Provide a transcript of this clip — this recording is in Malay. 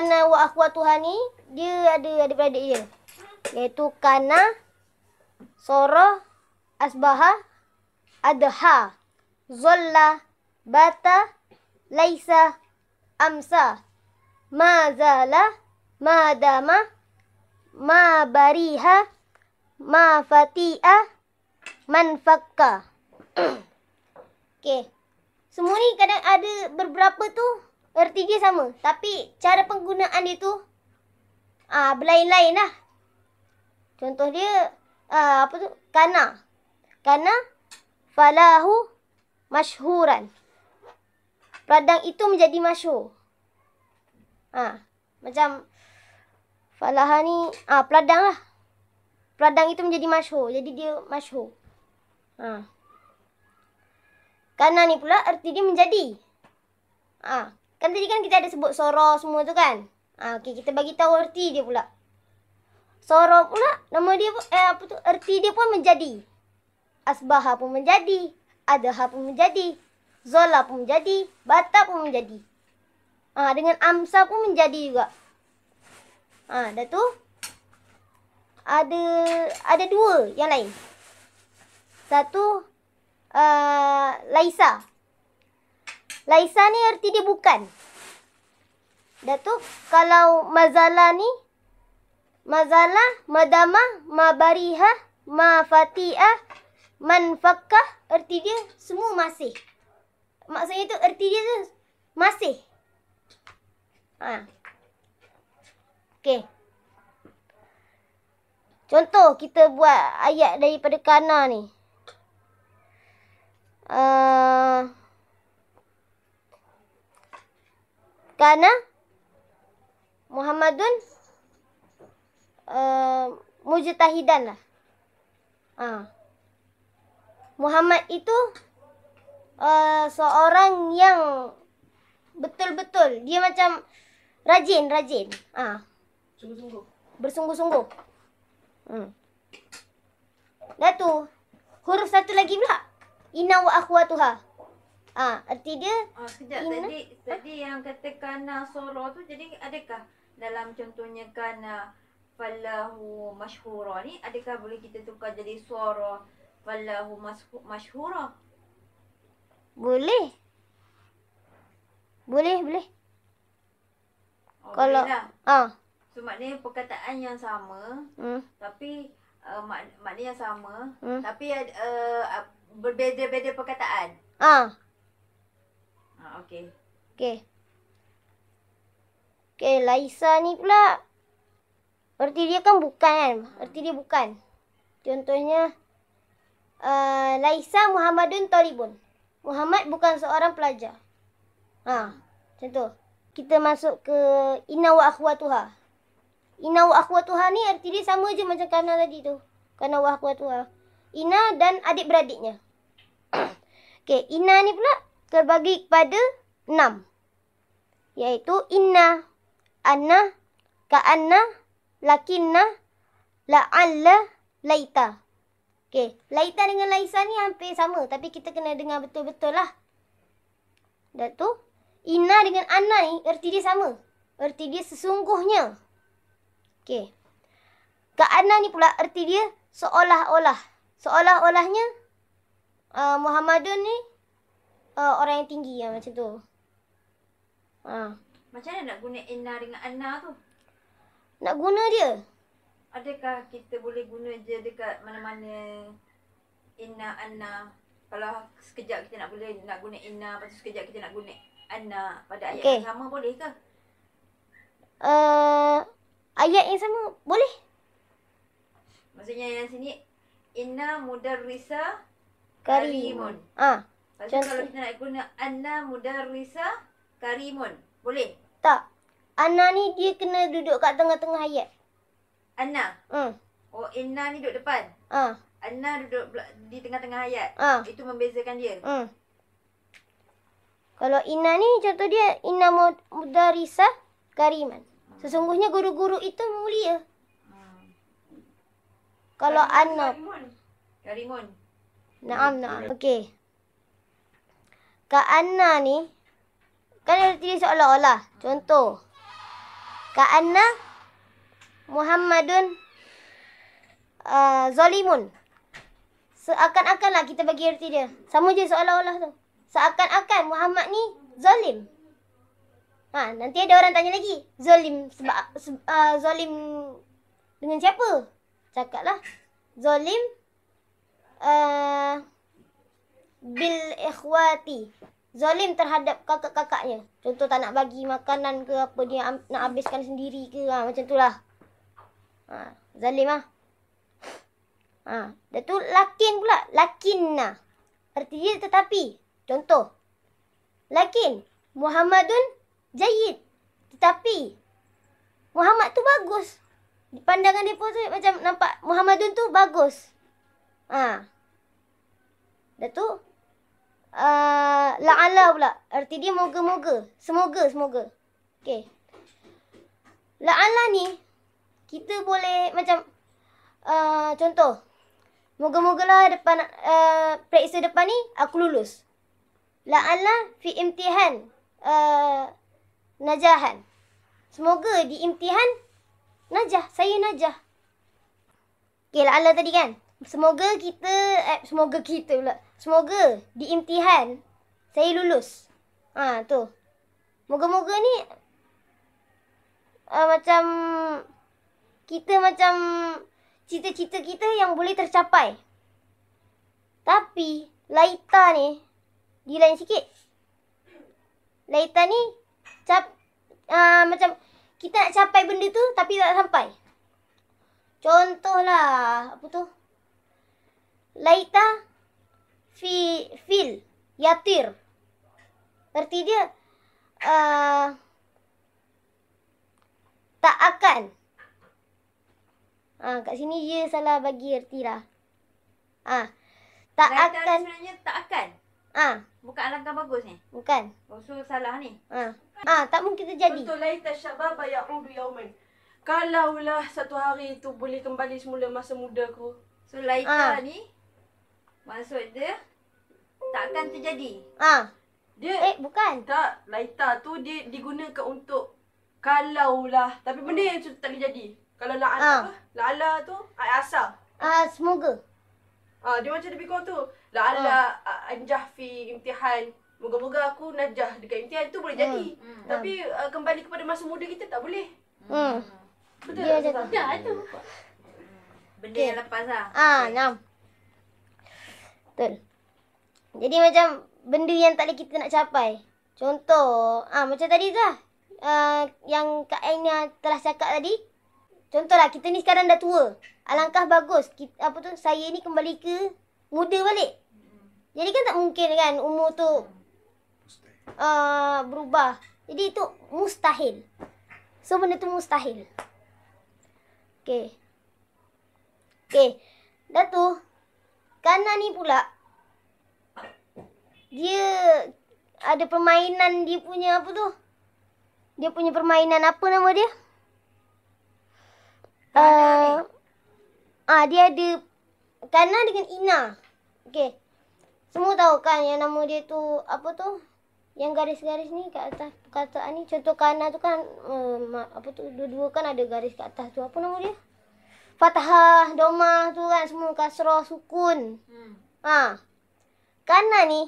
kana wa akhwatuha ni dia ada adik-beradik dia. Iaitu kana sara asbaha adha zalla bata laisa amsa mazala madama ma bariha ma fatia man fakka. Okey. Semua ni kadang ada beberapa tu Erti dia sama. Tapi cara penggunaan dia tu uh, ah, berlain-lain lah. Contoh dia, uh, apa tu? Kana. Kana falahu masyhuran. Peladang itu menjadi masyhur. Ha, macam falaha ni ah ha, peladang lah. Peladang itu menjadi masyhur. Jadi dia masyhur. Ha. Kana ni pula erti dia menjadi. Ah, Kan tadi kan kita ada sebut soro semua tu kan? Ha, okey, kita bagi tahu erti dia pula. Soro pula, nama dia pun, eh apa tu, erti dia pun menjadi. asbah pun menjadi. Adha pun menjadi. Zola pun menjadi. Bata pun menjadi. Ha, dengan Amsa pun menjadi juga. Ha, dah tu. Ada ada dua yang lain. Satu, uh, Laisa. Laisa. Laisa ni erti dia bukan. Datuk, kalau mazala ni mazala, madama, mabariha, mafatiah, manfakah erti dia semua masih. Maksudnya tu erti dia tu masih. Ha. Okey. Contoh kita buat ayat daripada kana ni. Ah uh, Karena Muhammadun uh, eh, Mujtahidan lah. Ha. Muhammad itu uh, seorang yang betul-betul dia macam rajin, rajin. Ah, Bersungguh-sungguh. Hmm. Dah tu. Huruf satu lagi pula. Inna wa akhwatuha. Ah, erti dia? Ah, sekejap inna. tadi tadi ah. yang kata kana solo tu jadi adakah dalam contohnya kana ah, falahu mashhura ni adakah boleh kita tukar jadi suara falahu mashhura? Boleh. Boleh, boleh. Oh, Kalau lah. ah. Uh. So maknanya perkataan yang sama hmm. tapi uh, mak maknanya yang sama hmm. tapi uh, berbeza-beza perkataan. Ah. Uh. Okey. Okey. Okey, Laisa ni pula. Erti dia kan bukan kan? Erti dia bukan. Contohnya, uh, Laisa Muhammadun Talibun. Muhammad bukan seorang pelajar. Ha, macam tu. Kita masuk ke Inna wa akhwatuha. Inna wa akhwatuha ni erti dia sama je macam kanan tadi tu. Kanan wa akhwatuha. Ina dan adik beradiknya. Okey, Ina ni pula terbagi kepada enam. Iaitu inna, anna, ka'anna, lakinna, la'alla, laita. Okey, laita dengan laisa ni hampir sama tapi kita kena dengar betul-betul lah. Dan tu, inna dengan anna ni erti dia sama. Erti dia sesungguhnya. Okey. Ka'anna ni pula erti dia seolah-olah. Seolah-olahnya uh, Muhammadun ni uh, orang yang tinggi lah macam tu. Ha. Macam mana nak guna Anna dengan Anna tu? Nak guna dia? Adakah kita boleh guna je dekat mana-mana Anna, Anna? Kalau sekejap kita nak boleh nak guna Anna, lepas tu sekejap kita nak guna Anna pada ayat okay. yang sama boleh ke? Uh, ayat yang sama boleh. Maksudnya yang sini, Inna mudarrisa karimun. karimun. Ha. Lepas Jangan kalau kita nak guna Anna Mudarisa Karimun. Boleh? Tak. Anna ni dia kena duduk kat tengah-tengah ayat. Anna? Hmm. Oh, Anna ni duduk depan? Ha. Uh. Anna duduk di tengah-tengah ayat? Ha. Uh. Itu membezakan dia? Hmm. Kalau Ina ni contoh dia Ina Mudarisa Kariman. Hmm. Sesungguhnya guru-guru itu mulia. Hmm. Kalau Anna. Karimun. Karimun. Naam, naam. Okey. Kak Anna ni kan dia tulis seolah-olah. Contoh. Kak Anna Muhammadun uh, Zolimun. seakan lah kita bagi erti dia. Sama je seolah-olah tu. Seakan-akan Muhammad ni zalim. Ha, nanti ada orang tanya lagi. Zalim sebab se, uh, zalim dengan siapa? Cakaplah. Zalim uh, bil ikhwati. Zalim terhadap kakak-kakaknya. Contoh tak nak bagi makanan ke apa dia nak habiskan sendiri ke ha, macam itulah. Ha, zalim ah. Ha, dan tu lakin pula, lakinna. Lah. Artinya tetapi. Contoh. Lakin Muhammadun jayyid. Tetapi Muhammad tu bagus. Di pandangan depa tu macam nampak Muhammadun tu bagus. Ha. Dan tu Eh, la'ala pula. Erti dia moga-moga. Semoga, semoga. Okay. ala ni, kita boleh macam, uh, contoh. Moga-moga lah depan, uh, periksa depan ni, aku lulus. La ala fi imtihan uh, najahan. Semoga di imtihan najah. Saya najah. Okay, ala tadi kan? Semoga kita eh, Semoga kita pula Semoga Di imtihan Saya lulus Ha tu Moga-moga ni uh, Macam Kita macam Cita-cita kita yang boleh tercapai Tapi Laita ni Di lain sikit Laita ni cap, uh, Macam Kita nak capai benda tu Tapi tak sampai Contohlah Apa tu laita fi fil yatir. Berarti dia uh, tak akan. Ah, kat sini dia salah bagi erti lah. Ah tak laita akan. sebenarnya tak akan. Ah, ha. bukan alangkah bagus ni. Bukan. Oh, salah ni. Ah, ha. tak mungkin terjadi. jadi. Betul laita syabab ya'udu yauman. Kalaulah satu hari itu boleh kembali semula masa muda ku. So, Laita ha. ni Maksud dia takkan terjadi. Ha. Dia Eh, bukan. Tak, laita tu dia digunakan untuk kalaulah. Tapi benda yang tak boleh jadi. Kalau la ha. Ah. apa? Lala tu air asal. Ah, uh, semoga. Ah, ha, dia macam lebih kurang tu. La ah. ala ha. anjah fi imtihan. Moga-moga aku najah dekat imtihan tu boleh jadi. Hmm. Hmm. Tapi uh, kembali kepada masa muda kita tak boleh. Hmm. Betul dia tak? Dia tak tu. Hmm. Benda okay. yang lepas lah. Ah, okay. 6. Betul. Jadi macam benda yang tak boleh kita nak capai. Contoh, ah macam tadi tu lah. Uh, yang Kak Aina telah cakap tadi. Contohlah, kita ni sekarang dah tua. Alangkah bagus. Kita, apa tu, saya ni kembali ke muda balik. Jadi kan tak mungkin kan umur tu uh, berubah. Jadi itu mustahil. So, benda tu mustahil. Okay. Okay. Dah tu, tengah ni pula dia ada permainan dia punya apa tu? Dia punya permainan apa nama dia? Ah uh, uh, dia ada Kana dengan Ina. Okey. Semua tahu kan yang nama dia tu apa tu? Yang garis-garis ni kat atas perkataan ni contoh Kana tu kan um, apa tu dua-dua kan ada garis kat atas tu apa nama dia? fathah, domah tu kan semua kasrah sukun. Hmm. Ha. Kanan ni